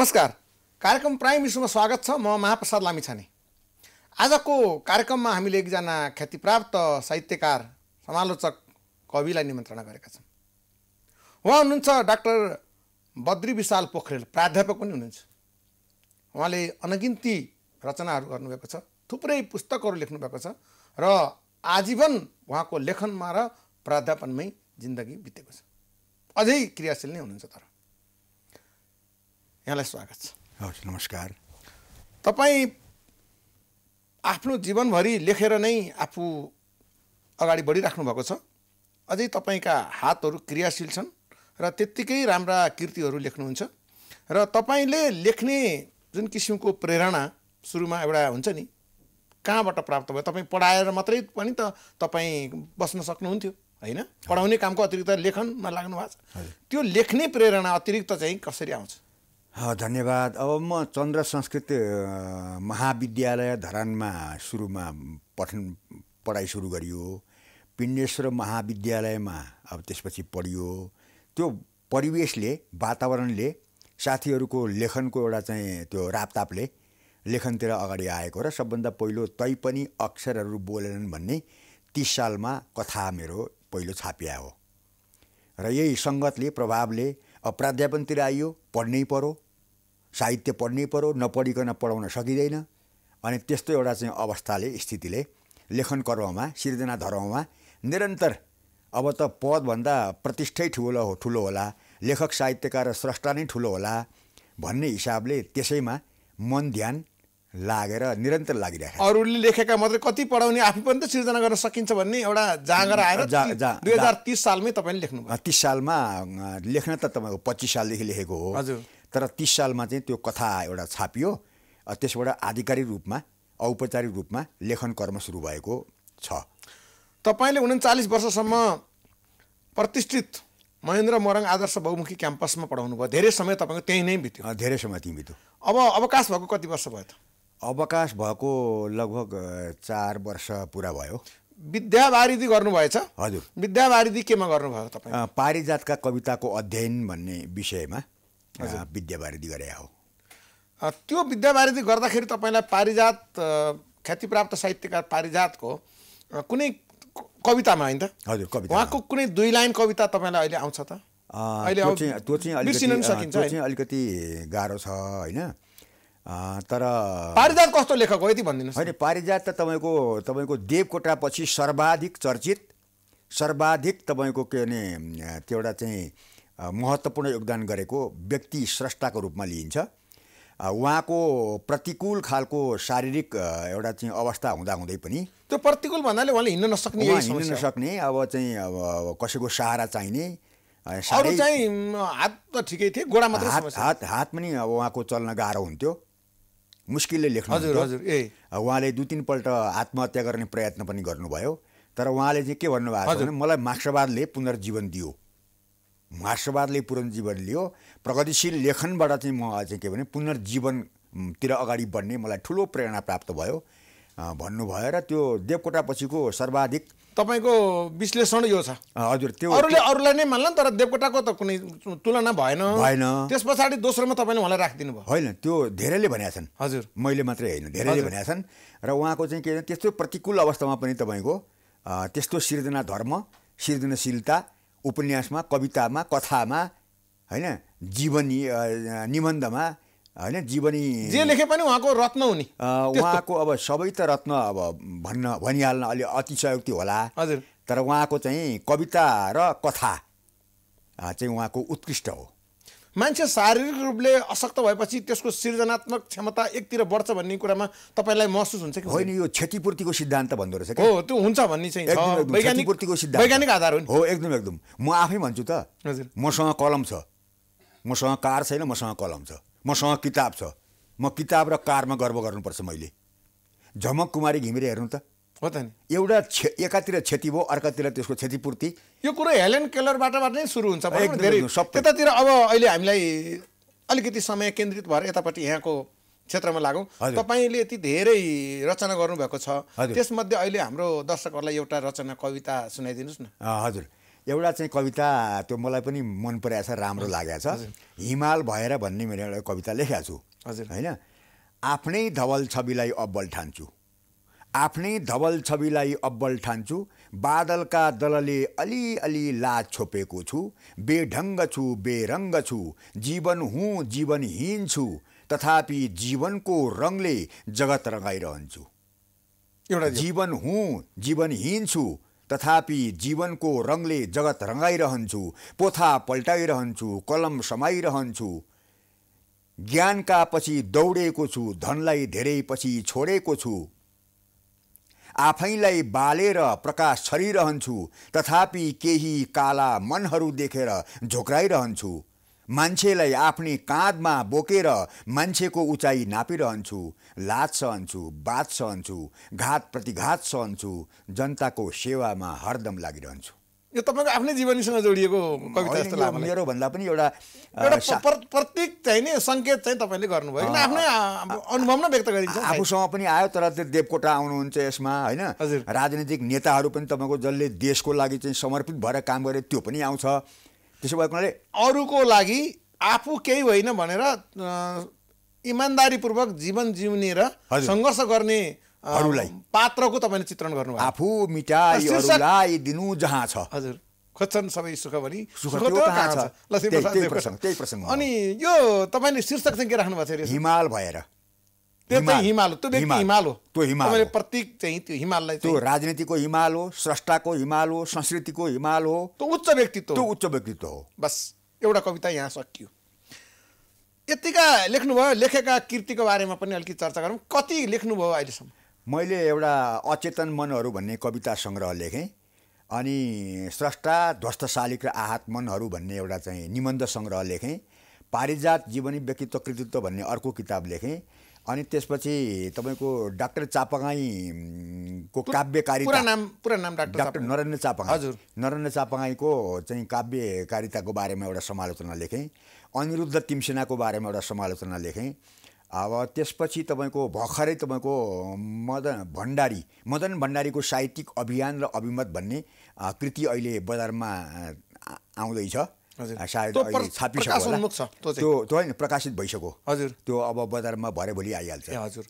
नमस्कार कार्यक्रम प्राइम इस्युमा स्वागत छ म महाप्रसाद लामिछाने आजको कार्यक्रममा हामीले एकजना ख्यातिप्राप्त साहित्यकार समालोचक कविलाई निमन्त्रणा गरेका छौँ उहाँ हुनुहुन्छ डाक्टर बद्री विशाल पोखरेल प्राध्यापक पनि हुनुहुन्छ उहाँले अनगिन्ती रचनाहरू गर्नुभएको छ थुप्रै पुस्तकहरू लेख्नुभएको छ र आजीवन उहाँको लेखनमा र प्राध्यापनमै जिन्दगी बितेको छ अझै क्रियाशील नै हुनुहुन्छ तर यहाँलाई स्वागत छ हवस् नमस्कार तपाईँ आफ्नो जीवनभरि लेखेर नै आफू अगाडि बढिराख्नु भएको छ अझै तपाईँका हातहरू क्रियाशील छन् र त्यत्तिकै राम्रा कृतिहरू लेख्नुहुन्छ र तपाईँले लेख्ने जुन किसिमको प्रेरणा सुरुमा एउटा हुन्छ नि कहाँबाट प्राप्त भयो तपाईँ पढाएर मात्रै पनि त तपाईँ बस्न सक्नुहुन्थ्यो होइन पढाउने कामको अतिरिक्त लेखनमा लाग्नु भएको छ त्यो लेख्ने प्रेरणा अतिरिक्त चाहिँ कसरी आउँछ धन्यवाद अब म चन्द्र संस्कृत महाविद्यालय धरानमा सुरुमा पठन पढाइ सुरु गरियो पिण्डेश्वर महाविद्यालयमा अब त्यसपछि पढियो त्यो परिवेशले वातावरणले साथीहरूको लेखनको एउटा चाहिँ त्यो रापतापले लेखनतिर अगाडि आएको र सबभन्दा पहिलो तै पनि अक्षरहरू बोलेनन् भन्ने तिस सालमा कथा मेरो पहिलो छापिया हो र यही सङ्गतले प्रभावले अप्राध्यापनतिर आइयो पढ्नै पर्यो साहित्य पढ्नै पऱ्यो नपढिकन पढाउन सकिँदैन अनि त्यस्तो एउटा चाहिँ अवस्थाले स्थितिले लेखन कर्ममा सिर्जना धर्ममा निरन्तर अब त पदभन्दा प्रतिष्ठै ठुलो हो ठुलो होला लेखक साहित्यकार र स्रष्टा नै ठुलो होला भन्ने हिसाबले त्यसैमा मन ध्यान लागेर निरन्तर लागिरहेको अरूले लेखेका मात्रै कति पढाउने आफू पनि त सिर्जना गर्न सकिन्छ भन्ने एउटा जाँगर आएर दुई हजार तिस सालमै तपाईँले लेख्नु तिस सालमा लेख्न त तपाईँको पच्चिस सालदेखि लेखेको हो हजुर तर तिस सालमा चाहिँ त्यो कथा एउटा छापियो त्यसबाट आधिकारिक रूपमा औपचारिक रूपमा लेखन कर्म सुरु भएको छ तपाईँले उन्चालिस वर्षसम्म प्रतिष्ठित महेन्द्र मोरङ आदर्श बहुमुखी क्याम्पसमा पढाउनु भयो धेरै समय तपाईँको त्यहीँ नै बित्यो धेरै समय त्यहीँ बित्यो अब अवकाश भएको कति वर्ष भयो त अवकाश भएको लगभग चार वर्ष पुरा भयो विद्यावारिधि गर्नुभएछ हजुर विद्यावारिधि केमा गर्नुभयो तपाईँ पारिजातका कविताको अध्ययन भन्ने विषयमा विद्यावारिधि गरे हो त्यो विद्यावारिधि गर्दाखेरि तपाईँलाई पारिजात ख्यातिप्राप्त साहित्यकार पारिजातको कुनै कवितामा होइन त हजुर कविता उहाँको कुनै दुई लाइन कविता तपाईँलाई अहिले आउँछ त अहिले त्यो चाहिँ त्यो चाहिँ अलिकति गाह्रो छ होइन तर पारिजात कस्तो लेखक हो यति भनिदिनुहोस् होइन पारिजात त तपाईँको तपाईँको देवकोटापछि सर्वाधिक चर्चित सर्वाधिक तपाईँको के भने त्यो एउटा चाहिँ महत्त्वपूर्ण योगदान गरेको व्यक्ति स्रष्टाको रूपमा लिइन्छ उहाँको प्रतिकूल खालको शारीरिक एउटा चाहिँ अवस्था हुँदाहुँदै पनि त्यो प्रतिकूल भन्नाले उहाँले हिँड्न नसक्ने हिँड्न नसक्ने अब चाहिँ अब कसैको सहारा चाहिने चाहिँ हात त ठिकै थिए गोडा मात्र हात हात हात पनि अब उहाँको चल्न गाह्रो हुन्थ्यो मुस्किलले लेख्नु हजुर हजुर ए उहाँले दुई तिनपल्ट आत्महत्या गर्ने प्रयत्न पनि गर्नुभयो तर उहाँले चाहिँ के भन्नुभएको छ भने मलाई मार्क्सवादले पुनर्जीवन दियो मार्क्सवादले पुनर्जीवन लियो प्रगतिशील लेखनबाट चाहिँ म चाहिँ के भने पुनर्जीवनतिर अगाडि बढ्ने मलाई ठुलो प्रेरणा प्राप्त भयो भन्नुभयो र त्यो देवकोटापछिको सर्वाधिक तपाईँको विश्लेषण यो छ हजुर त्यो अरूले अरूलाई नै मान्ला तर देवकोटाको त कुनै तुलना भएन भएन त्यस पछाडि दोस्रोमा तपाईँले उहाँलाई राखिदिनु भयो होइन त्यो धेरैले भनेका छन् हजुर मैले मात्रै होइन धेरैले भनेका छन् र उहाँको चाहिँ के त्यस्तो प्रतिकूल अवस्थामा पनि तपाईँको त्यस्तो सिर्जना धर्म सिर्जनशीलता उपन्यासमा कवितामा कथामा होइन जीवनी निबन्धमा होइन जीवनी जे लेखे पनि उहाँको रत्न हुने उहाँको अब सबै त रत्न अब भन्न भनिहाल्न अलि अतिशयोक्ति होला हजुर तर उहाँको चाहिँ कविता र कथा चाहिँ उहाँको उत्कृष्ट हो मान्छे शारीरिक रूपले अशक्त भएपछि त्यसको सृजनात्मक क्षमता एकतिर बढ्छ भन्ने कुरामा तपाईँलाई महसुस हुन्छ कि होइन यो क्षतिपूर्तिको सिद्धान्त भन्दो रहेछ हो त्यो हुन्छ भन्ने चाहिँ वैज्ञानिक आधार हो एकदम एकदम म आफै भन्छु त हजुर मसँग कलम छ मसँग कार छैन मसँग कलम छ मसँग किताब छ म किताब र कारमा गर्व गर्नुपर्छ मैले झमक कुमारी घिमिरे हेर्नु त हो त नि एउटा एकातिर क्षति भयो अर्कातिर त्यसको क्षतिपूर्ति यो कुरो हेलेन केलरबाट नै सुरु हुन्छ त्यतातिर अब अहिले हामीलाई अलिकति समय केन्द्रित भएर यतापट्टि यहाँको क्षेत्रमा लागौँ तपाईँले यति धेरै रचना गर्नुभएको छ त्यसमध्ये अहिले हाम्रो दर्शकहरूलाई एउटा रचना कविता सुनाइदिनुहोस् न हजुर एउटा चाहिँ कविता त्यो मलाई पनि मन परेको छ राम्रो लागेको छ हिमाल भएर भन्ने मेरो एउटा कविता लेखेको छु हजुर होइन आफ्नै धवल छविलाई अब्बल ठान्छु आफ्नै धवल छविलाई अब्बल ठान्छु बादलका दलले अलिअलि लाज छोपेको छु बेढङ्ग छु बेरङ्ग छु जीवन हुँ जीवनहीन छु तथापि जीवनको रङले जगत रगाइरहन्छु एउटा जीवन हुँ जीवनहीन छु तथापि जीवनको रङले जगत रङ्गाइरहन्छु पोथा पल्टाइरहन्छु कलम समाइरहन्छु ज्ञानका पछि दौडेको छु धनलाई धेरै पछि छोडेको छु आफैलाई बालेर प्रकाश छरिरहन्छु तथापि केही काला मनहरू देखेर झोक्राइरहन्छु मान्छेलाई आफ्नै काँधमा बोकेर मान्छेको उचाइ नापिरहन्छु लाज सहन्छु बात सहन्छु घात प्रतिघात सहन्छु जनताको सेवामा हरदम लागिरहन्छु यो तपाईँको आफ्नै जीवनीसँग जोडिएको कविता जस्तो लाग्छ मेरो भन्दा पनि एउटा प्रतीक चाहिँ नि सङ्केत चाहिँ तपाईँले गर्नुभयो आफ्नै अनुभव नै व्यक्त गरिन्छ आफूसँग पनि आयो तर त्यो देवकोटा आउनुहुन्छ यसमा होइन राजनीतिक नेताहरू पनि तपाईँको जसले देशको लागि चाहिँ समर्पित भएर काम गरे त्यो पनि आउँछ त्यसो भएको हुनाले अरूको लागि आफू केही होइन भनेर इमान्दारीपूर्वक जीवन जिउने र सङ्घर्ष गर्ने अरूलाई पात्रको तपाईँले चित्रण गर्नु आफू मिठाई दिनु जहाँ छ हजुर खोज्छन् सबै सुख भनी अनि यो तपाईँले शीर्षक चाहिँ के राख्नु भएको थियो हिमाल भएर त्यो हिमाल त्यो हिमाल हो त्यो हिमाल प्रतीक चाहिँ त्यो हिमाललाई त्यो राजनीतिको हिमाल हो स्रष्टाको हिमाल हो संस्कृतिको हिमाल हो त्यो उच्च व्यक्तित्व त्यो उच्च व्यक्तित्व हो बस एउटा कविता यहाँ सकियो यतिका लेख्नुभयो लेखेका कृतिको बारेमा पनि अलिकति चर्चा गरौँ कति लेख्नुभयो अहिलेसम्म मैले एउटा अचेतन मनहरू भन्ने कविता सङ्ग्रह लेखेँ अनि स्रष्टा ध्वस्तशालिक र आहत मनहरू भन्ने एउटा चाहिँ निबन्ध सङ्ग्रह लेखेँ पारिजात जीवनी व्यक्तित्व कृतित्व भन्ने अर्को किताब लेखेँ अनि त्यसपछि तपाईँको डाक्टर चापागाईको काव्यकारिता नाम पुरा नाम डाक्टर डाक्टर नरेन्द्र चापागाई हजुर नरेन्द्र चापागाईको चाहिँ काव्यकारिताको बारेमा एउटा समालोचना लेखेँ अनिरुद्ध तिमसेनाको बारेमा एउटा समालोचना लेखेँ अब त्यसपछि तपाईँको भर्खरै तपाईँको मदन भण्डारी मदन भण्डारीको साहित्यिक अभियान र अभिमत भन्ने कृति अहिले बजारमा आउँदैछ सायद छापिसक्यो त्यो त्यो होइन प्रकाशित भइसक्यो हजुर त्यो अब बजारमा भरे भोलि आइहाल्छ हजुर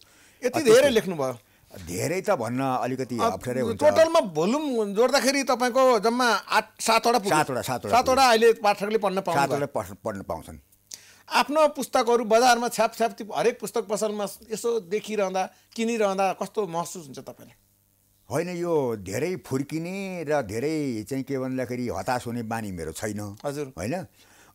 यति धेरै लेख्नुभयो धेरै त भन्न अलिकति अप्ठ्यारै हुन्छ टोटलमा भोल्युम जोड्दाखेरि तपाईँको जम्मा आठ सातवटा सातवटा सातवटा सातवटा अहिले पाठकले पढ्न पाउँछ सातवटा पढ्न पाउँछन् आफ्नो पुस्तकहरू बजारमा छ्याप छ्यापछ्याप्ती हरेक पुस्तक पसलमा यसो देखिरहँदा किनिरहँदा कस्तो महसुस हुन्छ तपाईँलाई होइन यो धेरै फुर्किने र धेरै चाहिँ के भन्दाखेरि हताश हुने बानी मेरो छैन हजुर होइन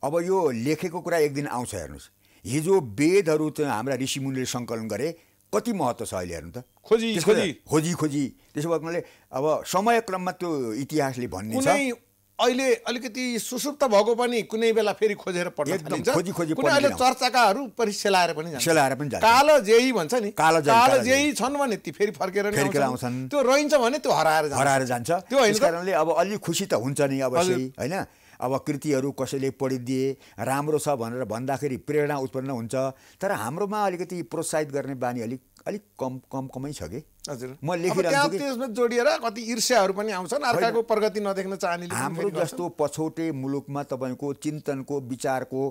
अब यो लेखेको कुरा एक दिन आउँछ हेर्नुहोस् हिजो वेदहरू चाहिँ हाम्रा ऋषिमुनिले सङ्कलन गरे कति महत्त्व छ अहिले हेर्नु त खोजी खोजी खोजी खोजी त्यसो भए अब समयक्रममा त्यो इतिहासले भन्ने अहिले अलिकति सुसुप्त भएको पनि कुनै बेला फेरि खोजेर पढ्न खोजी खोजी कुनै चर्चाकाहरू पनि सेलाएर पनि सेलाएर पनि कालो जेही भन्छ नि कालो कालो जेही छन् भने ती फेरि फर्केर फर्केर आउँछन् त्यो रहन्छ भने त्यो हराएर हराएर जान्छ त्यो कारणले अब अलिक खुसी त हुन्छ नि अब होइन अब कृतिहरू कसैले पढिदिए राम्रो छ भनेर भन्दाखेरि प्रेरणा उत्पन्न हुन्छ तर हाम्रोमा अलिकति प्रोत्साहित गर्ने बानी अलिक अलिक कम कम कमै छ कि हजुर म लेखिरहेको त्यसमा जोडिएर कति ईर्ष्याहरू पनि आउँछन् अर्काको प्रगति नदेख्न चाहने हाम्रो जस्तो पछौटे मुलुकमा तपाईँको चिन्तनको विचारको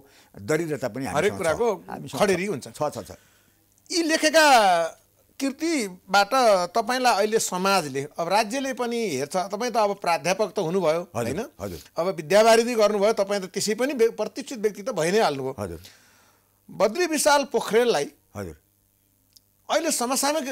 दरिद्रता पनि हरेक कुराको खडेरी हुन्छ छ छ छ यी लेखेका कृतिबाट तपाईँलाई अहिले समाजले अब राज्यले पनि हेर्छ तपाईँ त अब प्राध्यापक त हुनुभयो होइन हजुर अब विद्यावारिधि गर्नुभयो तपाईँ त त्यसै पनि प्रतिष्ठित व्यक्ति त भइ नै हाल्नुभयो हजुर बद्री विशाल पोखरेललाई हजुर अहिले समसामयिक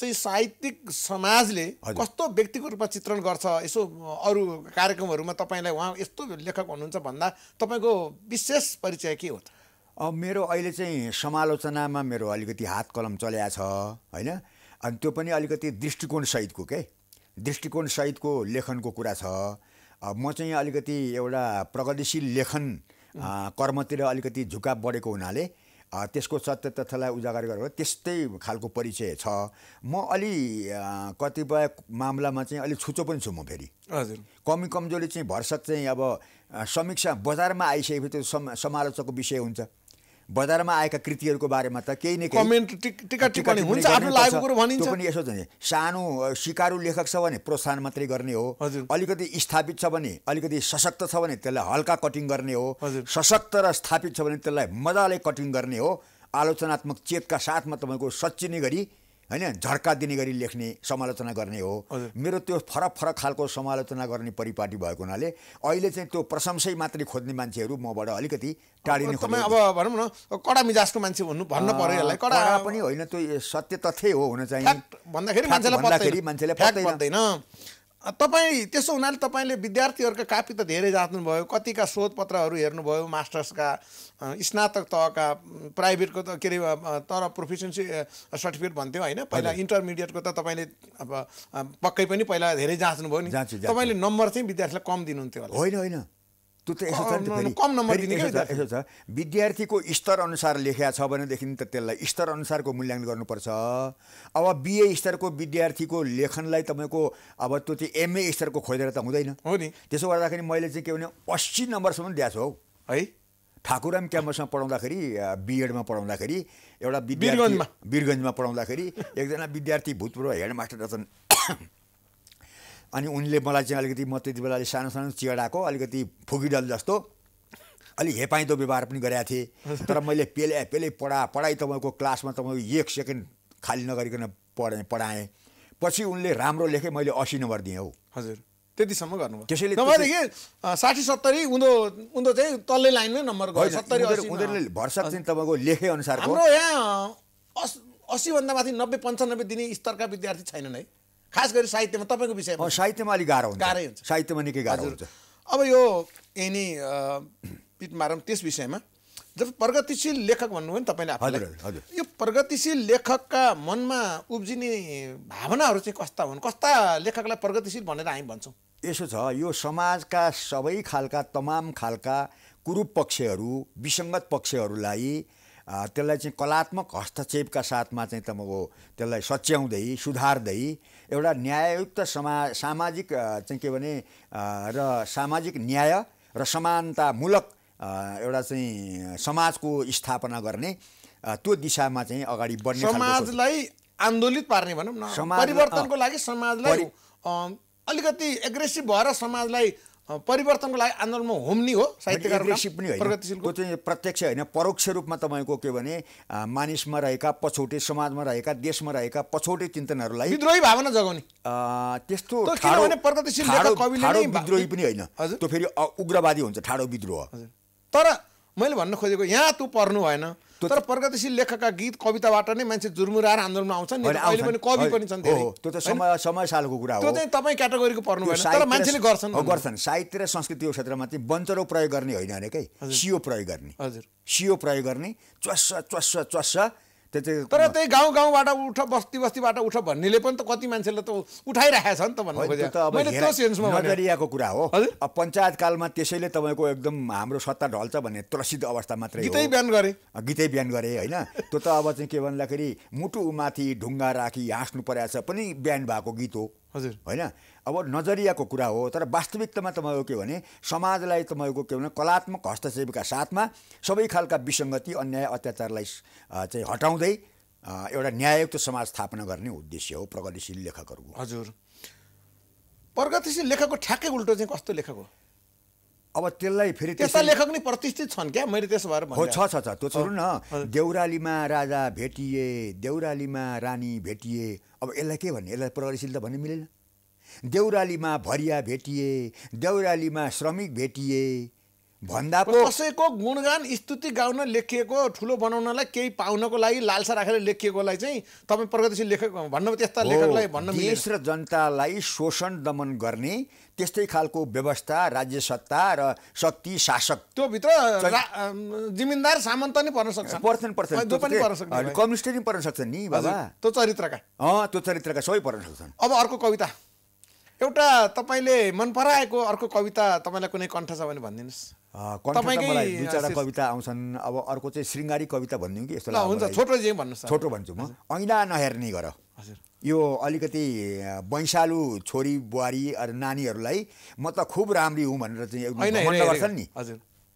चाहिँ साहित्यिक समाजले कस्तो व्यक्तिको रूपमा चित्रण गर्छ यसो अरू कार्यक्रमहरूमा तपाईँलाई उहाँ यस्तो लेखक हुनुहुन्छ भन्दा तपाईँको विशेष परिचय के हो त अब मेरो अहिले चाहिँ समालोचनामा मेरो अलिकति हात कलम चल्या छ होइन अनि त्यो पनि अलिकति दृष्टिकोणसहितको के दृष्टिकोणसहितको लेखनको कुरा छ म चाहिँ अलिकति एउटा प्रगतिशील लेखन कर्मतिर अलिकति झुकाव बढेको हुनाले त्यसको सत्य तथ्यलाई उजागर गरेर त्यस्तै खालको परिचय छ म अलि कतिपय मामलामा चाहिँ अलिक छुचो पनि छु म फेरि हजुर कमी कमजोरी चाहिँ भरसक चाहिँ अब समीक्षा बजारमा आइसकेपछि त्यो समालोचकको विषय हुन्छ बजारमा आएका कृतिहरूको बारेमा त केही नै कमेन्ट टिका टिप्पणी हुन्छ आफ्नो लागेको कुरो भनिन्छ पनि यसो छ सानो सिकारु लेखक छ भने प्रोत्साहन मात्रै गर्ने हो अलिकति स्थापित छ भने अलिकति सशक्त छ भने त्यसलाई हल्का कटिङ गर्ने हो सशक्त र स्थापित छ भने त्यसलाई मजाले कटिङ गर्ने हो आलोचनात्मक चेतका साथमा तपाईँको सच्चिने गरी होइन झर्का दिने गरी लेख्ने समालोचना गर्ने हो मेरो त्यो फरक फरक खालको समालोचना गर्ने परिपाटी भएको हुनाले अहिले चाहिँ त्यो प्रशंसै मात्रै खोज्ने मान्छेहरू मबाट अलिकति टाढिने अब भनौँ न कडा मिजाजको मान्छे भन्नु भन्न पऱ्यो यसलाई कडा पनि होइन त्यो सत्य तथ्य हो हुन चाहिँ भन्दाखेरि मान्छेलाई मान्छेलाई तपाईँ त्यसो हुनाले तपाईँले विद्यार्थीहरूका कापी त धेरै जाँच्नुभयो कतिका शोधपत्रहरू हेर्नुभयो मास्टर्सका स्नातक तहका प्राइभेटको त के अरे तर प्रोफिसियन्सी सर्टिफिकेट भन्थ्यो होइन पहिला इन्टरमिडिएटको त तपाईँले अब पक्कै पनि पहिला धेरै जाँच्नुभयो नि तपाईँले नम्बर चाहिँ विद्यार्थीलाई कम दिनुहुन्थ्यो होला होइन होइन त्यो त यसो छ कम नम्बर यसो छ विद्यार्थीको स्तर अनुसार लेखिया छ भनेदेखि त त्यसलाई स्तर अनुसारको मूल्याङ्कन गर्नुपर्छ अब बिए स्तरको विद्यार्थीको लेखनलाई तपाईँको अब त्यो चाहिँ एमए स्तरको खोजेर त हुँदैन हो नि त्यसो गर्दाखेरि मैले चाहिँ के भने अस्सी नम्बरसम्म दिएको छु हौ है ठाकुराम क्याम्पसमा पढाउँदाखेरि बिएडमा पढाउँदाखेरि एउटा विद्यार्थी बिरगन्जमा पढाउँदाखेरि एकजना विद्यार्थी भूतपूर्व हेडमास्टर रहेछन् अनि उनले मलाई चाहिँ अलिकति म त्यति बेला अलिक सानो सानो चिडाको अलिकति फुकिडल जस्तो अलिक हेपाइँदो व्यवहार पनि गरेका थिएँ तर मैले पेले पेले पढा पढाइ तपाईँको क्लासमा तपाईँको एक सेकेन्ड खाली नगरिकन पढेँ पढाएँ पछि उनले राम्रो लेखेँ मैले असी नम्बर दिएँ हौ हजुर त्यतिसम्म गर्नु त्यसैले तपाईँदेखि साठी सत्तरी उँधो उँधो चाहिँ तल्लै लाइनमै नम्बर उनीहरूले भरसक चाहिँ तपाईँको लेखे अनुसार हाम्रो यहाँ अस असीभन्दा माथि नब्बे पन्चानब्बे दिने स्तरका विद्यार्थी छैनन् है खास गरी साहित्यमा तपाईँको विषयमा साहित्यमा अलिक गाह्रो हुन्छ गाह्रै हुन्छ साहित्यमा निकै गाह्रो हुन्छ अब यो यिनी पिट मारम त्यस विषयमा जब प्रगतिशील लेखक भन्नुभयो नि तपाईँले हजुर यो प्रगतिशील लेखकका मनमा उब्जिने भावनाहरू चाहिँ कस्ता हुन् कस्ता लेखकलाई प्रगतिशील भनेर हामी भन्छौँ यसो छ यो समाजका सबै खालका तमाम खालका कुरूप पक्षहरू विसङ्गत पक्षहरूलाई त्यसलाई चाहिँ कलात्मक हस्तक्षेपका साथमा चाहिँ तपाईँको त्यसलाई सच्याउँदै सुधार्दै एउटा न्याययुक्त समा सामाजिक चाहिँ के भने र सामाजिक न्याय र समानतामूलक एउटा चाहिँ समाजको स्थापना गर्ने त्यो दिशामा चाहिँ अगाडि बढ्ने समाजलाई आन्दोलित पार्ने भनौँ न परिवर्तनको लागि समाजलाई अलिकति एग्रेसिभ भएर समाजलाई परिवर्तनको लागि आन्दोलनमा होम्ने हो साहित्यकार प्रगतिशीलको चाहिँ प्रत्यक्ष होइन परोक्ष रूपमा तपाईँको के भने मानिसमा रहेका पछौटे समाजमा रहेका देशमा रहेका पछौटे चिन्तनहरूलाई विद्रोही भावना जगाउने त्यस्तो प्रगतिशील विद्रोही पनि होइन त्यो फेरि उग्रवादी हुन्छ ठाडो विद्रोह तर मैले भन्न खोजेको यहाँ तँ पर्नु भएन तर प्रगतिशील लेखकका गीत कविताबाट नै मान्छे जुर्मुराएर आन्दोलनमा आउँछन् नि अहिले पनि कवि पनि छन् त्यो त समय समय सालको कुरा हो त्यो चाहिँ तपाईँ क्याटेगोरीको पर्नु तर मान्छेले गर्छन् गर्छन् साहित्य र संस्कृतिको क्षेत्रमा चाहिँ बञ्चरो प्रयोग गर्ने होइन अरे सियो प्रयोग गर्ने हजुर सियो प्रयोग गर्ने चस्स च्वस्स चस्स त्यो चाहिँ तर त्यही गाउँ गाउँबाट उठ बस्ती बस्तीबाट उठ भन्नेले पनि त कति मान्छेले त उठाइरहेको छ नि त भन्नु कुरा हो अब पञ्चायतकालमा त्यसैले तपाईँको एकदम हाम्रो सत्ता ढल्छ भन्ने त्रसित अवस्था मात्रै गीतै बिहान गरे गीतै बिहान गरे होइन त्यो त अब चाहिँ के भन्दाखेरि मुटुमाथि ढुङ्गा राखी हाँस्नु परेको छ पनि बिहान भएको गीत हो हजुर होइन अब नजरियाको कुरा हो तर वास्तविकतामा तपाईँको के भने समाजलाई तपाईँको के भने कलात्मक हस्तक्षेपका साथमा सबै खालका विसङ्गति अन्याय अत्याचारलाई चाहिँ हटाउँदै एउटा न्याययुक्त समाज स्थापना गर्ने उद्देश्य हो प्रगतिशील लेखकहरूको हजुर प्रगतिशील लेखकको ठ्याक्कै उल्टो चाहिँ कस्तो लेखक हो अब त्यसलाई फेरि त्यस्ता लेखक नै प्रतिष्ठित छन् क्या मैले त्यसो भएर हो छ छ त्यो छ न देउरालीमा राजा भेटिए देउरालीमा रानी भेटिए अब यसलाई के भन्ने यसलाई प्रगतिशील त भन्ने मिलेन देउरालीमा भरिया भेटिए देउरालीमा श्रमिक भेटिए भन्दा कसैको गुणगान स्तुति गाउन लेखिएको ठुलो बनाउनलाई केही पाउनको लागि लालसा राखेर लेखिएकोलाई चाहिँ तपाईँ प्रगतिशील लेखक भन्नु त्यस्ता लेखकलाई भन्नु देश र जनतालाई शोषण दमन गर्ने त्यस्तै खालको व्यवस्था राज्य सत्ता र शक्ति शासक त्योभित्र जिमिन्दार सामन्त नै पर्न सक्छ पर्छन् पर्छन् कम्युनिस्ट नै पर्न सक्छन् नि बाबा त्यो चरित्रका अँ त्यो चरित्रका सबै पर्न सक्छन् अब अर्को कविता एउटा तपाईँले मन पराएको अर्को कविता तपाईँलाई कुनै कण्ठ छ भने भनिदिनुहोस् दुई चारवटा कविता आउँछन् अब अर्को चाहिँ शृङ्गारी कविता भनिदिउँ कि यस्तो हुन्छ छोटो छोटो भन्छु म ऐना नहेर्ने गर यो अलिकति वैशालु छोरी बुहारी अरू नानीहरूलाई म त खुब राम्री हुँ भनेर चाहिँ एकदम गर्छन् नि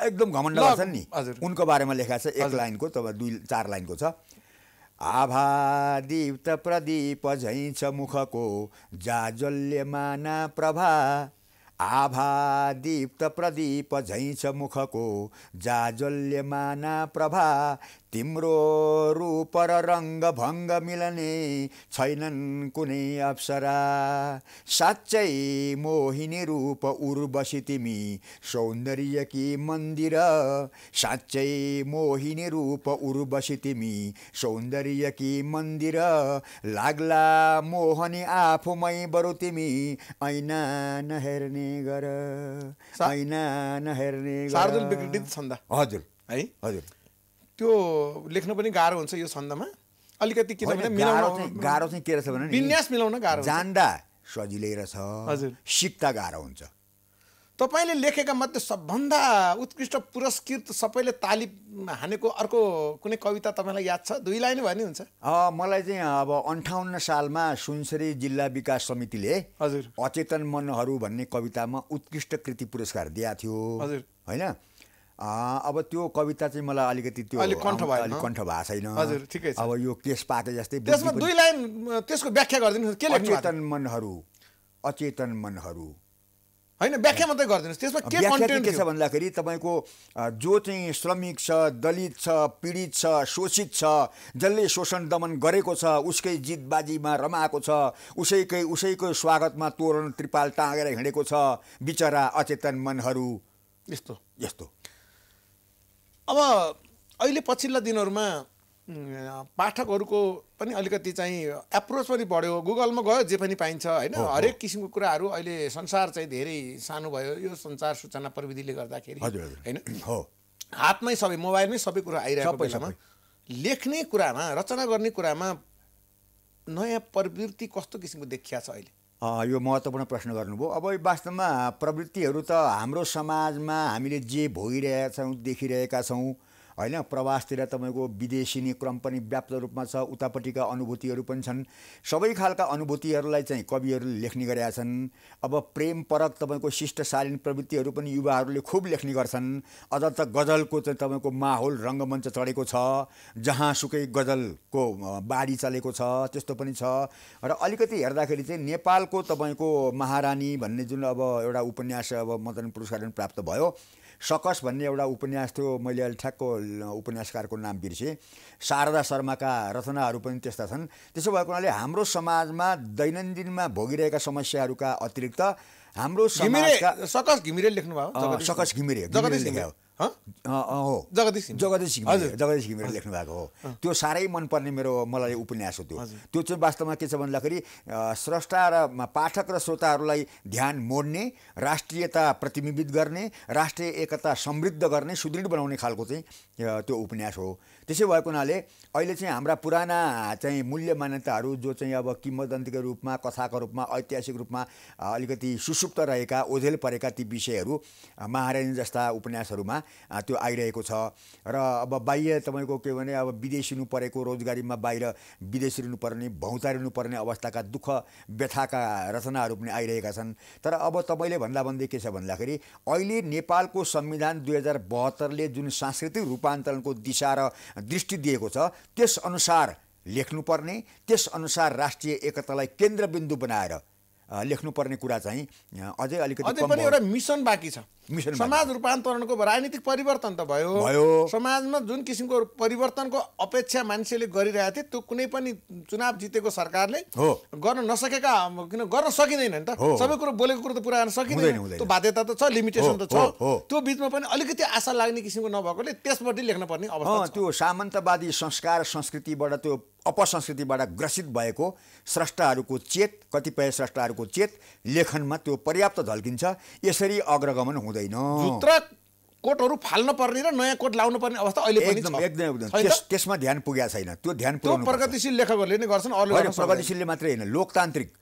एकदम घमण्ड गर्छन् नि उनको बारेमा लेखा छ एक लाइनको तब दुई चार लाइनको छ दीप्त प्रदीप छ मुखको जाजल्यमाना प्रभा दीप्त प्रदीप छ मुखको जाजल्यमाना प्रभा तिम्रो रूप र रङ्गभङ्ग मिलने छैनन् कुनै अप्सरा साँच्चै मोहिनी रूप उर्वशी तिमी सौन्दर्य कि मन्दिर साँच्चै मोहिनी रूप उर्वशी तिमी सौन्दर्य कि मन्दिर लाग्ला मोहनी आफूमै बरु तिमी ऐना नहेर्ने गर ऐना नहेर्ने हजुर है हजुर त्यो लेख्न पनि गाह्रो हुन्छ यो छन्दमा अलिकति के छ भने मिलाउन गाह्रो चाहिँ के रहेछ भने विन्यास मिलाउन गाह्रो जान्दा सजिलै रहेछ हजुर सिक्दा गाह्रो हुन्छ तपाईँले लेखेका मध्ये सबभन्दा उत्कृष्ट पुरस्कृत सबैले तालिम हानेको अर्को कुनै कविता तपाईँलाई याद छ दुई लाइन भए नि हुन्छ मलाई चाहिँ अब अन्ठाउन्न सालमा सुनसरी जिल्ला विकास समितिले हजुर अचेतन मनहरू भन्ने कवितामा उत्कृष्ट कृति पुरस्कार दिएको थियो हजुर होइन अब त्यो कविता चाहिँ मलाई अलिकति त्यो कण्ठ भयो अलिक कण्ठ भएको छैन हजुर ठिकै अब यो केस पाके जस्तै त्यसमा दुई लाइन त्यसको व्याख्या गरिदिनुहोस् के लेख्नु अचेतन मनहरू अचेतन मनहरू होइन व्याख्या मात्रै गरिदिनुहोस् त्यसमा के कन्टेन्ट के छ भन्दाखेरि तपाईँको जो चाहिँ श्रमिक छ दलित छ पीडित छ शोषित छ जसले शोषण दमन गरेको छ उसकै जितबाजीमा रमाएको छ उसैकै उसैको स्वागतमा तोरण त्रिपाल टाँगेर हिँडेको छ बिचरा अचेतन मनहरू यस्तो यस्तो अब अहिले पछिल्ला दिनहरूमा पाठकहरूको पनि अलिकति चाहिँ एप्रोच पनि बढ्यो गुगलमा गयो जे पनि पाइन्छ होइन हरेक किसिमको कुराहरू अहिले संसार चाहिँ धेरै सानो भयो यो संसार सूचना प्रविधिले गर्दाखेरि होइन हातमै सबै मोबाइलमै सबै कुरा आइरहेको बेलामा लेख्ने कुरामा रचना गर्ने कुरामा नयाँ प्रवृत्ति कस्तो किसिमको देखिया छ अहिले यो महत्त्वपूर्ण प्रश्न गर्नुभयो अब वास्तवमा प्रवृत्तिहरू त हाम्रो समाजमा हामीले जे भोगिरहेका छौँ देखिरहेका छौँ होइन प्रवासतिर तपाईँको विदेशिनी क्रम पनि व्याप्त रूपमा छ उतापट्टिका अनुभूतिहरू पनि छन् सबै खालका अनुभूतिहरूलाई चाहिँ कविहरूले लेख्ने गरेका छन् अब प्रेमपरक तपाईँको शिष्टशालीन प्रवृत्तिहरू पनि युवाहरूले खुब लेख्ने गर्छन् अझ त गजलको चाहिँ तपाईँको माहौल रङ्गमञ्च चढेको छ जहाँसुकै गजलको बाढी चलेको छ त्यस्तो पनि छ र अलिकति हेर्दाखेरि चाहिँ नेपालको तपाईँको महारानी भन्ने जुन अब एउटा उपन्यास अब मदन पुरस्कार प्राप्त भयो सकस भन्ने एउटा उपन्यास थियो मैले अहिले ठ्याक्क उपन्यासकारको नाम बिर्सेँ शारदा शर्माका रचनाहरू पनि त्यस्ता छन् त्यसो भएको हुनाले हाम्रो समाजमा दैनन्दिनमा भोगिरहेका समस्याहरूका अतिरिक्त हाम्रो समाजका सकस घिमिरे लेख्नुभयो सकस घिमिरे लेख्यो जगदीश जगदीश घिमिरे जगदीश घिमिरे लेख्नु भएको हो त्यो साह्रै मनपर्ने मेरो मलाई उपन्यास हो त्यो त्यो चाहिँ वास्तवमा के छ भन्दाखेरि स्रष्टा र पाठक र श्रोताहरूलाई ध्यान मोड्ने राष्ट्रियता प्रतिबिम्बित गर्ने राष्ट्रिय एकता समृद्ध गर्ने सुदृढ बनाउने खालको चाहिँ त्यो उपन्यास हो त्यसै भएको हुनाले अहिले चाहिँ हाम्रा पुराना चाहिँ मूल्य मान्यताहरू जो चाहिँ अब किम्बदन्तीको रूपमा कथाको रूपमा ऐतिहासिक रूपमा अलिकति सुसुप्त रहेका ओझेल परेका ती विषयहरू महारानी जस्ता उपन्यासहरूमा त्यो आइरहेको छ र अब बाह्य तपाईँको के भने अब विदेशिनु परेको रोजगारीमा बाहिर विदेशिनु पर्ने भौतारिनु पर्ने अवस्थाका दुःख व्यथाका रचनाहरू पनि आइरहेका छन् तर अब तपाईँले भन्दा भन्दै के छ भन्दाखेरि अहिले नेपालको संविधान दुई हजार बहत्तरले जुन सांस्कृतिक रूपान्तरणको दिशा र दृष्टि दिएको छ त्यसअनुसार लेख्नुपर्ने त्यसअनुसार राष्ट्रिय एकतालाई केन्द्रबिन्दु बनाएर लेख्नुपर्ने कुरा चाहिँ अझै अलिकति एउटा मिसन बाँकी छ समाज रूपान्तरणको राजनीतिक परिवर्तन त भयो समाजमा जुन किसिमको परिवर्तनको अपेक्षा मान्छेले गरिरहेको थिए त्यो कुनै पनि चुनाव जितेको सरकारले गर्न नसकेका किन गर्न सकिँदैन नि त सबै कुरो बोलेको कुरो त पुरा गर्न सकिँदैन त्यो बाध्यता त छ लिमिटेसन त छ त्यो बिचमा पनि अलिकति आशा लाग्ने किसिमको नभएकोले त्यसपट्टि लेख्न पर्ने अवस्था त्यो सामन्तवादी संस्कार संस्कृतिबाट त्यो अपसंस्कृतिबाट ग्रसित भएको स्रष्टाहरूको चेत कतिपय स्रष्टाहरूको चेत लेखनमा त्यो पर्याप्त झल्किन्छ यसरी अग्रगमन हुँदैन पर्दैन कोटहरू फाल्न पर्ने र नयाँ कोट लाउनु पर्ने अवस्था अहिले पनि एकदम त्यसमा ध्यान पुगेको छैन त्यो ध्यान प्रगतिशील लेखकहरूले नै गर्छन् अरू प्रगतिशीलले मात्रै होइन लोकतान्त्रिक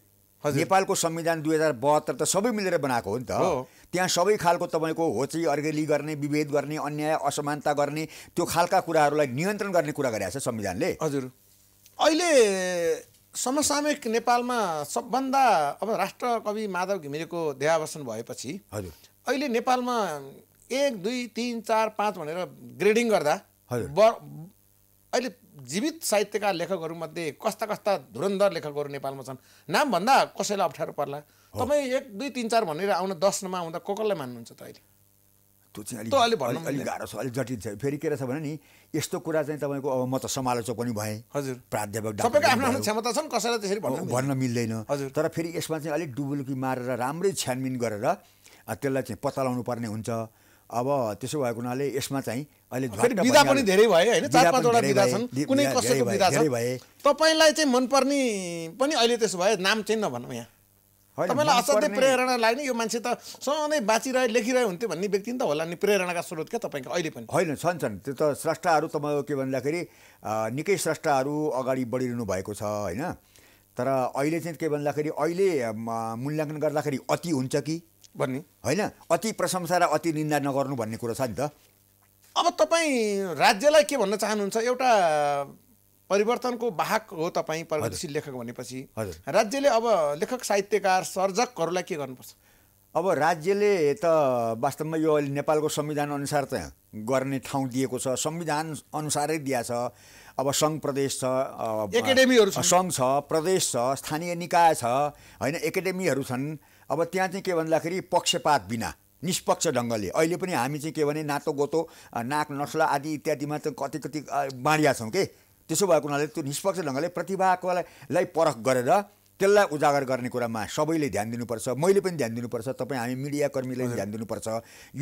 नेपालको संविधान दुई हजार बहत्तर त सबै मिलेर बनाएको हो नि त त्यहाँ सबै खालको तपाईँको होची अर्गेली गर्ने विभेद गर्ने अन्याय असमानता गर्ने त्यो खालका कुराहरूलाई नियन्त्रण गर्ने कुरा गरेको छ संविधानले हजुर अहिले समसामयिक नेपालमा सबभन्दा अब राष्ट्रकवि माधव घिमिरेको देहावसन भएपछि हजुर अहिले नेपालमा एक दुई तिन चार पाँच भनेर ग्रेडिङ गर्दा अहिले जीवित साहित्यका लेखकहरूमध्ये कस्ता कस्ता धुरन्धर लेखकहरू नेपालमा छन् नाम भन्दा कसैलाई अप्ठ्यारो पर्ला तपाईँ एक दुई तिन चार भनेर आउन दस नमा आउँदा को कसलाई मान्नुहुन्छ त अहिले त्यो चाहिँ अलिक अलिक गाह्रो छ अलिक जटिल छ फेरि के रहेछ भने नि यस्तो कुरा चाहिँ तपाईँको अब म त समालोचक पनि भएँ हजुर प्राध्यापक तपाईँको आफ्नो आफ्नो क्षमता छन् कसैलाई त्यसरी भन्न भन्न मिल्दैन हजुर तर फेरि यसमा चाहिँ अलिक डुबुल्की मारेर राम्रै छानबिन गरेर त्यसलाई चाहिँ पत्ता लगाउनु पर्ने हुन्छ अब त्यसो भएको हुनाले यसमा चाहिँ अहिले विधा पनि धेरै भए होइन चार पाँचवटा विधा छन् कुनै कसैको विधा छ तपाईँलाई चाहिँ मनपर्ने पनि अहिले त्यसो भए नाम चाहिँ नभनौँ यहाँ तपाईँलाई असाध्यै प्रेरणा लाग्ने यो मान्छे त सधैँ बाँचिरहे लेखिरहे हुन्थ्यो भन्ने व्यक्ति नि त होला नि प्रेरणाका स्रोत क्या तपाईँको अहिले पनि होइन छन् छन् त्यो त स्रष्टाहरू तपाईँको के भन्दाखेरि निकै स्रष्टाहरू अगाडि बढिरहनु भएको छ होइन तर अहिले चाहिँ के भन्दाखेरि अहिले मूल्याङ्कन गर्दाखेरि अति हुन्छ कि भन्ने होइन अति प्रशंसा र अति निन्दा नगर्नु भन्ने कुरो छ नि त अब तपाईँ राज्यलाई के भन्न चाहनुहुन्छ एउटा परिवर्तनको वाहक हो तपाईँ प्रगतिशील लेखक भनेपछि राज्यले अब लेखक साहित्यकार सर्जकहरूलाई के गर्नुपर्छ अब राज्यले त वास्तवमा यो अहिले नेपालको संविधान अनुसार त गर्ने ठाउँ दिएको छ संविधान अनुसारै दिया छ अब सङ्घ प्रदेश छ एकाडेमीहरू सङ्घ छ प्रदेश छ स्थानीय निकाय छ होइन एकाडेमीहरू छन् अब त्यहाँ चाहिँ के भन्दाखेरि पक्षपात बिना निष्पक्ष ढङ्गले अहिले पनि हामी चाहिँ के भने नातो गोतो नाक नस्ला आदि इत्यादिमा चाहिँ कति कति बाँडिया छौँ कि त्यसो भएको हुनाले त्यो निष्पक्ष ढङ्गले प्रतिभाकोलाई परख गरेर त्यसलाई उजागर गर्ने कुरामा सबैले ध्यान दिनुपर्छ मैले पनि ध्यान दिनुपर्छ तपाईँ हामी मिडियाकर्मीले पनि ध्यान दिनुपर्छ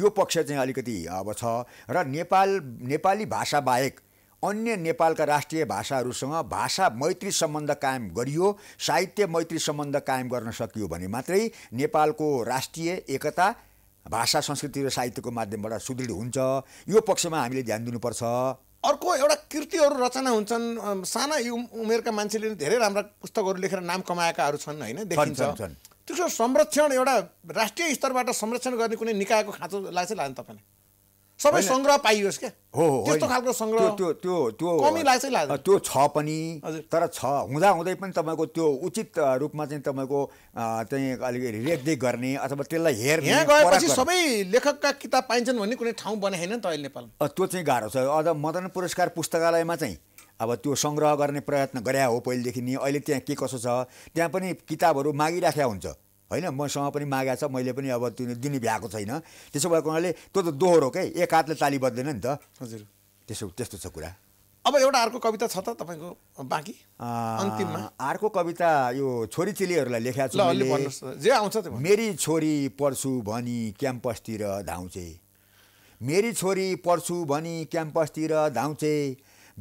यो पक्ष चाहिँ अलिकति अब छ र नेपाल नेपाली भाषा बाहेक अन्य नेपालका राष्ट्रिय भाषाहरूसँग भाषा मैत्री सम्बन्ध कायम गरियो साहित्य मैत्री सम्बन्ध कायम गर्न सकियो भने मात्रै नेपालको राष्ट्रिय एकता भाषा संस्कृति र साहित्यको माध्यमबाट सुदृढ हुन्छ यो पक्षमा हामीले ध्यान दिनुपर्छ अर्को एउटा कृतिहरू रचना हुन्छन् साना उमेरका मान्छेले धेरै राम्रा पुस्तकहरू लेखेर नाम कमाएकाहरू छन् होइन देखिन्छ त्यसको संरक्षण एउटा राष्ट्रिय स्तरबाट संरक्षण गर्ने कुनै निकायको खाँचो लाग्छ लाग्छ तपाईँलाई सबै सङ्ग्रह पाइयोस् क्या हो त्यस्तो खालको सङ्ग्रह त्यो त्यो त्यो कमी लाग्छ लाग्छ त्यो छ पनि तर छ हुँदा हुँदै पनि तपाईँको त्यो उचित रूपमा चाहिँ तपाईँको चाहिँ अलिकति रेखदेख गर्ने अथवा त्यसलाई हेर्ने यहाँ गएपछि सबै लेखकका किताब पाइन्छन् भन्ने कुनै ठाउँ बनाएन नि त अहिले नेपालमा त्यो चाहिँ गाह्रो छ अझ मदन पुरस्कार पुस्तकालयमा चाहिँ अब त्यो सङ्ग्रह गर्ने प्रयत्न गरे हो पहिलेदेखि नि अहिले त्यहाँ के कसो छ त्यहाँ पनि किताबहरू मागिराखेका हुन्छ होइन मसँग पनि मागेको छ मैले पनि अब त्यो दिने भ्याएको छैन त्यसो भएको हुनाले त्यो त दोहोरो के एक हातले ताली बज्दैन नि त हजुर त्यसो त्यस्तो छ कुरा अब एउटा अर्को कविता छ त तपाईँको बाँकी अन्तिममा अर्को कविता यो छोरी चेलीहरूलाई लेखाएको छु जे आउँछ मेरी छोरी पढ्छु भनी क्याम्पसतिर धाउँछे मेरी छोरी पढ्छु भनी क्याम्पसतिर धाउँछे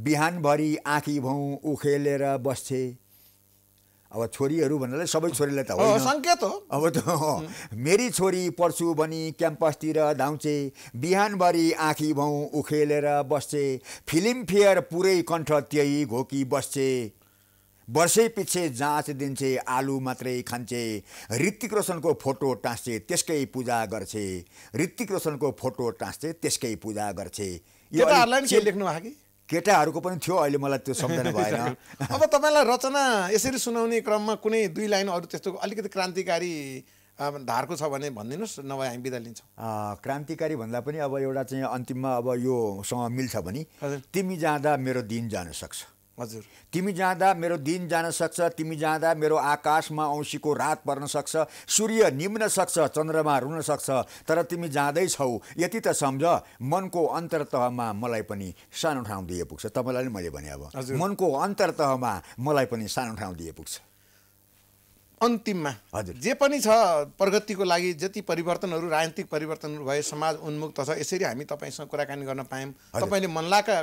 बिहानभरि आँखी भौँ उखेलेर बस्छे अब छोरीहरू भन्नाले सबै छोरीलाई त हो सङ्केत हो अब त मेरी छोरी पढ्छु भनी क्याम्पसतिर धाउँछे बिहानभरि आँखी भाउ उखेलेर बस्छे फिल्म फेयर पुरै कण्ठ त्यही घोकी बस्छे वर्षै पछि जाँच दिन्छे आलु मात्रै खान्छे ऋतिक रोशनको फोटो टाँस्छे त्यसकै पूजा गर्छे ऋतिक रोशनको फोटो टाँस्छे त्यसकै पूजा गर्छे यो लेख्नु भएको केटाहरूको पनि थियो अहिले मलाई त्यो सम्झना भएन अब तपाईँलाई रचना यसरी सुनाउने क्रममा कुनै दुई लाइन अरू त्यस्तो अलिकति क्रान्तिकारी धारको छ भने भनिदिनुहोस् नभए हामी बिदा लिन्छौँ क्रान्तिकारी भन्दा पनि अब एउटा चाहिँ अन्तिममा अब योसँग मिल्छ भने तिमी जाँदा मेरो दिन जान सक्छ हजुर तिमी जाँदा मेरो दिन जान सक्छ तिमी जाँदा मेरो आकाशमा औँसीको रात पर्न सक्छ सूर्य निम्न सक्छ चन्द्रमा रुन सक्छ तर तिमी जाँदैछौ यति त सम्झ मनको अन्तरतहमा मलाई पनि सानो ठाउँ दिए पुग्छ तपाईँलाई नै मैले भने अब मनको अन्तरतहमा मलाई पनि सानो ठाउँ दिए पुग्छ अन्तिममा हजुर जे पनि छ प्रगतिको लागि जति परिवर्तनहरू राजनीतिक परिवर्तनहरू भए समाज उन्मुक्त छ यसरी हामी तपाईँसँग कुराकानी गर्न पायौँ तपाईँले मनलाका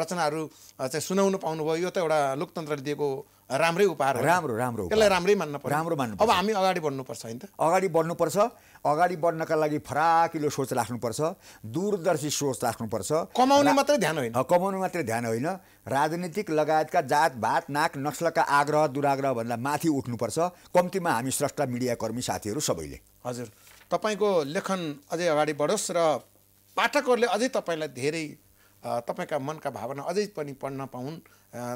रचनाहरू चाहिँ सुनाउनु पाउनुभयो यो त एउटा लोकतन्त्रले दिएको राम्रै उपहार हो राम्रो राम्रो त्यसलाई राम्रै मान्न पर्छ राम्रो मान्नु अब हामी अगाडि बढ्नुपर्छ होइन त अगाडि बढ्नुपर्छ अगाडि बढ्नका लागि फराकिलो सोच राख्नुपर्छ दूरदर्शी सोच राख्नुपर्छ कमाउने मात्रै ध्यान होइन कमाउने मात्रै ध्यान होइन राजनीतिक लगायतका जात भात नाक नक्सलका आग्रह दुराग्रहभन्दा माथि उठ्नुपर्छ कम्तीमा हामी स्रष्ट मिडियाकर्मी साथीहरू सबैले हजुर तपाईँको लेखन अझै अगाडि बढोस् र पाठकहरूले अझै तपाईँलाई धेरै तपाईँका मनका भावना अझै पनि पढ्न पाउन्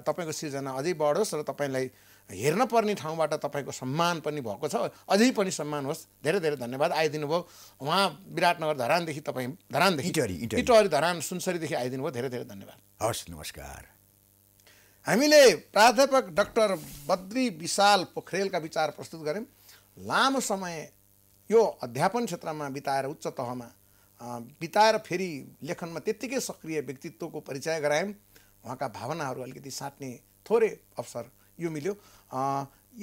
तपाईँको सिर्जना अझै बढोस् र तपाईँलाई हेर्न पर्ने ठाउँबाट तपाईँको सम्मान पनि भएको छ अझै पनि सम्मान होस् धेरै धेरै धन्यवाद आइदिनु भयो उहाँ विराटनगर धरानदेखि तपाईँ धरानदेखि इटहरी इटहरी धरान सुनसरीदेखि आइदिनु भयो धेरै धेरै धन्यवाद हस् नमस्कार हामीले प्राध्यापक डाक्टर बद्री विशाल पोखरेलका विचार प्रस्तुत गऱ्यौँ लामो समय यो अध्यापन क्षेत्रमा बिताएर उच्च तहमा बिताएर फेरि लेखनमा त्यत्तिकै सक्रिय व्यक्तित्वको परिचय गरायौँ उहाँका भावनाहरू अलिकति साट्ने थोरै अवसर यो मिल्यो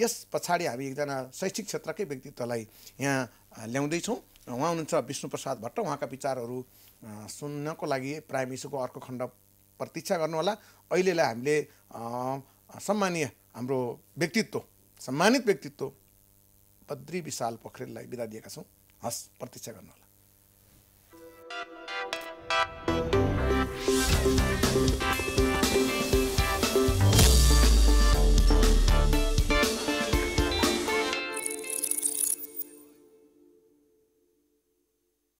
यस पछाडि हामी एकजना शैक्षिक क्षेत्रकै व्यक्तित्वलाई यहाँ ल्याउँदैछौँ उहाँ हुनुहुन्छ विष्णुप्रसाद भट्ट उहाँका विचारहरू सुन्नको लागि प्राइम इस्युको अर्को खण्ड प्रतीक्षा गर्नुहोला अहिलेलाई हामीले सम्मानीय हाम्रो व्यक्तित्व सम्मानित व्यक्तित्व बद्री विशाल पोखरेललाई बिदा दिएका छौँ हस् प्रतीक्षा गर्नुहोला